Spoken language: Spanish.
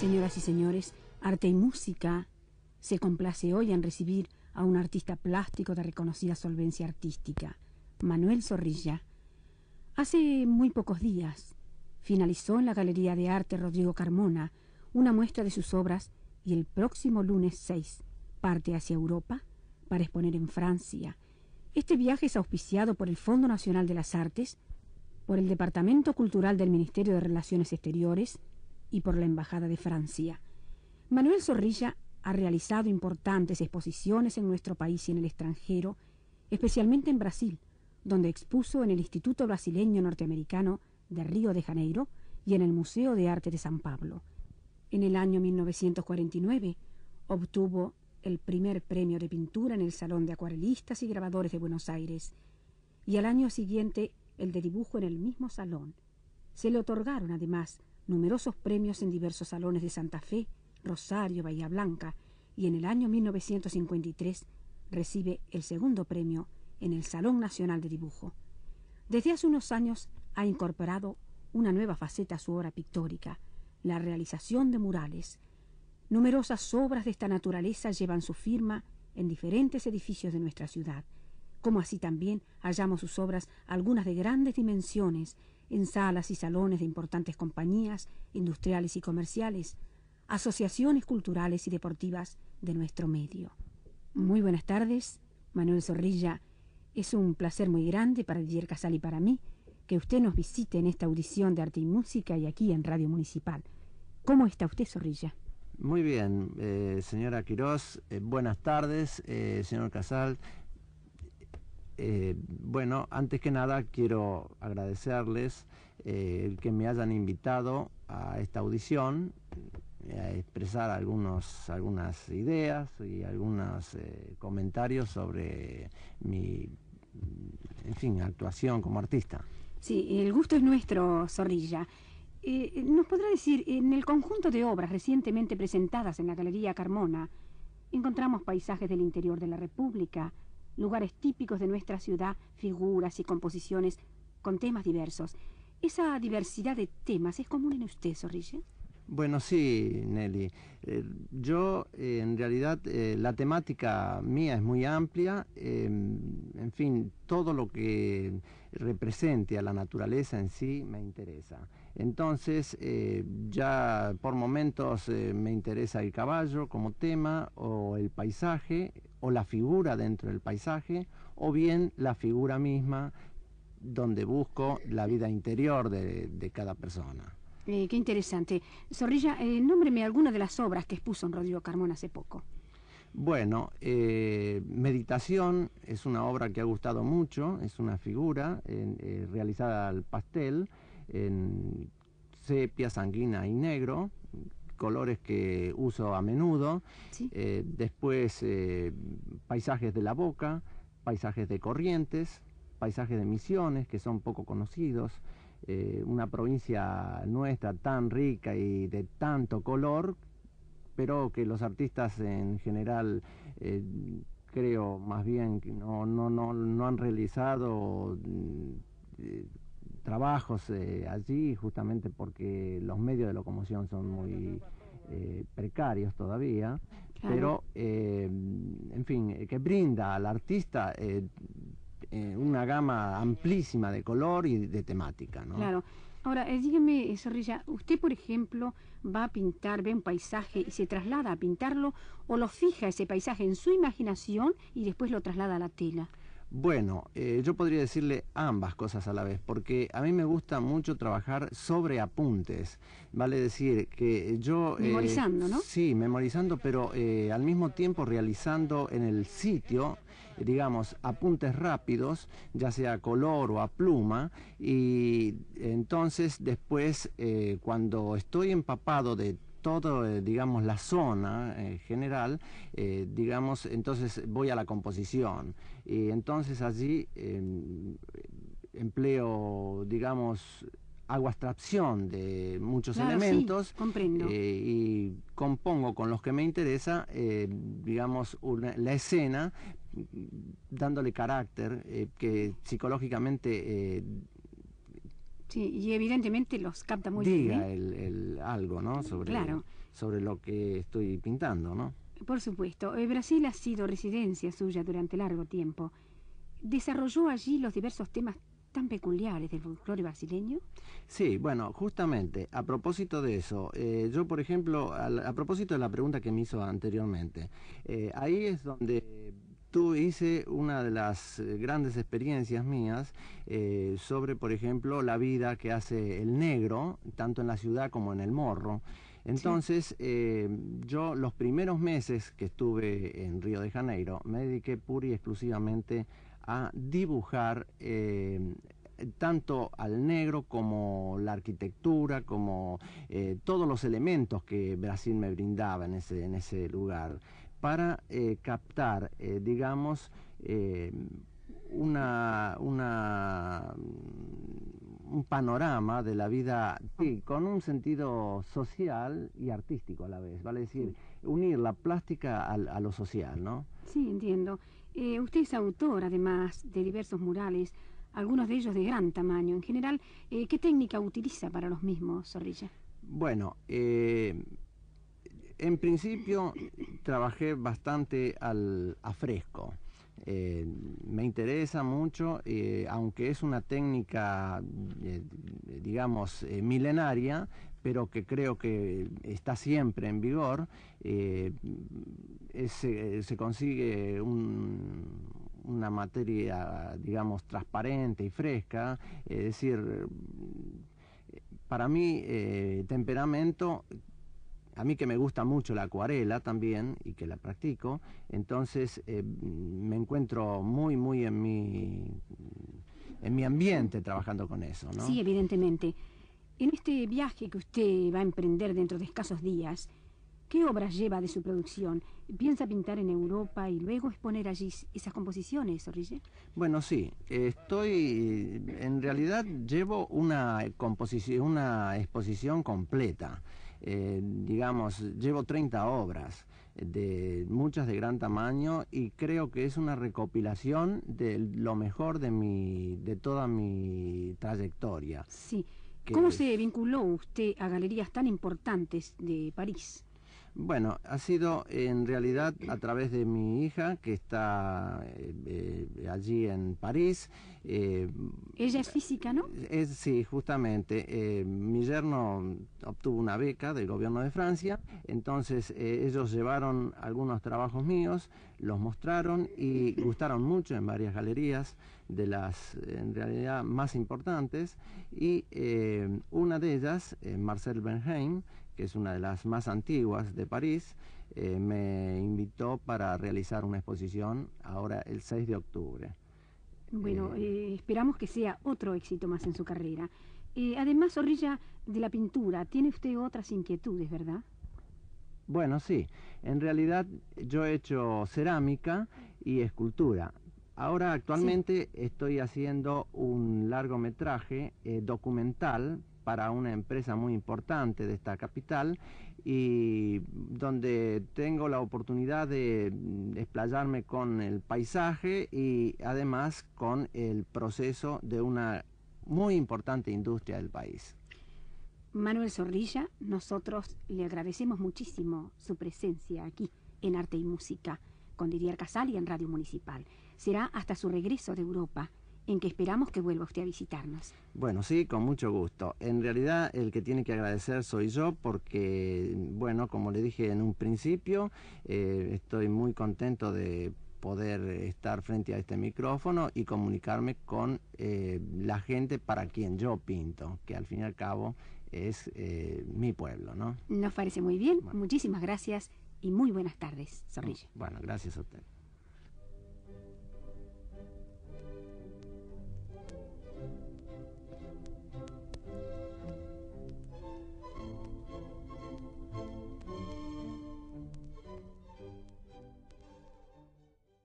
Señoras y señores, Arte y Música se complace hoy en recibir a un artista plástico de reconocida solvencia artística, Manuel Zorrilla. Hace muy pocos días finalizó en la Galería de Arte Rodrigo Carmona una muestra de sus obras y el próximo lunes 6 parte hacia Europa para exponer en Francia. Este viaje es auspiciado por el Fondo Nacional de las Artes, por el Departamento Cultural del Ministerio de Relaciones Exteriores, y por la Embajada de Francia. Manuel Zorrilla ha realizado importantes exposiciones en nuestro país y en el extranjero, especialmente en Brasil, donde expuso en el Instituto Brasileño Norteamericano de Río de Janeiro y en el Museo de Arte de San Pablo. En el año 1949 obtuvo el primer premio de pintura en el Salón de Acuarelistas y Grabadores de Buenos Aires y al año siguiente el de dibujo en el mismo salón. Se le otorgaron además numerosos premios en diversos salones de Santa Fe, Rosario, Bahía Blanca, y en el año 1953 recibe el segundo premio en el Salón Nacional de Dibujo. Desde hace unos años ha incorporado una nueva faceta a su obra pictórica, la realización de murales. Numerosas obras de esta naturaleza llevan su firma en diferentes edificios de nuestra ciudad, como así también hallamos sus obras algunas de grandes dimensiones en salas y salones de importantes compañías industriales y comerciales, asociaciones culturales y deportivas de nuestro medio. Muy buenas tardes, Manuel Zorrilla. Es un placer muy grande para Didier Casal y para mí que usted nos visite en esta audición de arte y música y aquí en Radio Municipal. ¿Cómo está usted, Zorrilla? Muy bien, eh, señora Quiroz. Eh, buenas tardes, eh, señor Casal, eh, bueno, antes que nada quiero agradecerles eh, que me hayan invitado a esta audición, eh, a expresar algunos, algunas ideas y algunos comentarios sobre mi en fin, actuación como artista. Sí, el gusto es nuestro, Zorrilla. ¿Nos podrá decir, en el conjunto de obras recientemente presentadas en la Galería Carmona, encontramos paisajes del interior de la República, lugares típicos de nuestra ciudad, figuras y composiciones con temas diversos. Esa diversidad de temas es común en usted, Sorrille. Bueno, sí, Nelly. Eh, yo, eh, en realidad, eh, la temática mía es muy amplia. Em, en fin, todo lo que represente a la naturaleza en sí me interesa. Entonces, ya por momentos me interesa el caballo como tema o el paisaje o la figura dentro del paisaje, o bien la figura misma donde busco la vida interior de, cada persona. Eh, qué interesante. Zorrilla, eh, nómbreme alguna de las obras que expuso en Rodrigo Carmón hace poco. Bueno, eh, Meditación es una obra que ha gustado mucho, es una figura eh, realizada al pastel en sepia, sanguina y negro, colores que uso a menudo, eh, después eh, paisajes de la boca, paisajes de corrientes, paisajes de misiones que son poco conocidos, eh, una provincia nuestra tan rica y de tanto color, pero que los artistas en general creo más bien que no, no, no, no han realizado mm, trabajos eh, allí, justamente porque los medios de locomoción son muy eh, precarios todavía, pero, eh, en fin, que brinda al artista una gama amplísima de color y de temática, ¿no? Claro. Ahora, dígame, Zorrilla, ¿usted, por ejemplo, va a pintar, ve un paisaje y se traslada a pintarlo o lo fija ese paisaje en su imaginación y después lo traslada a la tela? Bueno, eh, yo podría decirle ambas cosas a la vez, porque a mí me gusta mucho trabajar sobre apuntes. Vale decir que yo... Eh, memorizando, ¿no? Sí, memorizando, pero eh, al mismo tiempo realizando en el sitio, digamos, apuntes rápidos, ya sea a color o a pluma, y entonces después, cuando estoy empapado de todo, eh, digamos, la zona en eh, general, eh, digamos, entonces voy a la composición. Y entonces allí em, empleo, digamos, hago extracción de muchos ah, elementos y compongo con los que me interesa, digamos, la escena mm, dándole carácter que psicológicamente Sí, y evidentemente los capta muy bien. Diga ¿eh? el, algo, ¿no? Sobre, claro. sobre lo que estoy pintando, ¿no? Por supuesto. Eh, Brasil ha sido residencia suya durante largo tiempo. ¿Desarrolló allí los diversos temas tan peculiares del folclore brasileño? Sí, bueno, justamente, a propósito de eso, eh, yo, por ejemplo, a propósito de la pregunta que me hizo anteriormente, ahí es donde Tú hice una de las eh, grandes experiencias mías eh, sobre, por ejemplo, la vida que hace el negro, tanto en la ciudad como en el morro. Entonces, eh, yo los primeros meses que estuve en Río de Janeiro me dediqué pura y exclusivamente a dibujar tanto al negro como la arquitectura, como todos los elementos que Brasil me brindaba en ese, en ese lugar para eh, captar, eh, digamos, eh, una, mm, un panorama de la vida sí, con un sentido social y artístico a la vez, vale decir, unir la plástica a, a lo social, ¿no? Sí, entiendo. usted es autor, además, de diversos murales, algunos de ellos de gran tamaño. En general, ¿qué técnica utiliza para los mismos, Zorrilla? Bueno, en principio trabajé bastante al, a fresco. Eh, me interesa mucho, eh, aunque es una técnica, eh, digamos, milenaria, pero que creo que está siempre en vigor, se consigue una materia, digamos, transparente y fresca, es decir, para mí, temperamento a mí que me gusta mucho la acuarela también y que la practico, entonces eh, me encuentro muy, muy en mi, en mi ambiente trabajando con eso. ¿no? Sí, evidentemente. En este viaje que usted va a emprender dentro de escasos días, ¿qué obras lleva de su producción? ¿Piensa pintar en Europa y luego exponer allí esas composiciones, Orille? Bueno, sí. Estoy, en realidad llevo una composición, una exposición completa. Eh, digamos, llevo 30 obras, de, muchas de gran tamaño, y creo que es una recopilación de lo mejor de, mi, de toda mi trayectoria. Sí. ¿Cómo se vinculó usted a galerías tan importantes de París? Bueno, ha sido en realidad a través de mi hija que está eh, eh, allí en París. Eh, Ella es física, ¿no? Es, sí, justamente. mi yerno obtuvo una beca del gobierno de Francia, entonces ellos llevaron algunos trabajos míos, los mostraron y gustaron mucho en varias galerías de las en realidad más importantes y una de ellas, Marcel Benheim, que es una de las más antiguas de París, eh, me invitó para realizar una exposición ahora el 6 de octubre. Bueno, eh, eh, esperamos que sea otro éxito más en su carrera. además, Zorrilla, de la pintura, tiene usted otras inquietudes, ¿verdad? Bueno, sí. En realidad yo he hecho cerámica y escultura. Ahora actualmente estoy haciendo un largometraje documental para una empresa muy importante de esta capital y donde tengo la oportunidad de mm, explayarme con el paisaje y además con el proceso de una muy importante industria del país. Manuel Zorrilla, nosotros le agradecemos muchísimo su presencia aquí en Arte y Música con Didier Casal y en Radio Municipal. Será hasta su regreso de Europa en que esperamos que vuelva usted a visitarnos. Bueno, sí, con mucho gusto. En realidad el que tiene que agradecer soy yo porque, bueno, como le dije en un principio, eh, estoy muy contento de poder estar frente a este micrófono y comunicarme con eh, la gente para quien yo pinto, que al fin y al cabo es eh, mi pueblo, ¿no? Nos parece muy bien. Muchísimas gracias y muy buenas tardes, Zorrilla. Bueno, gracias a usted.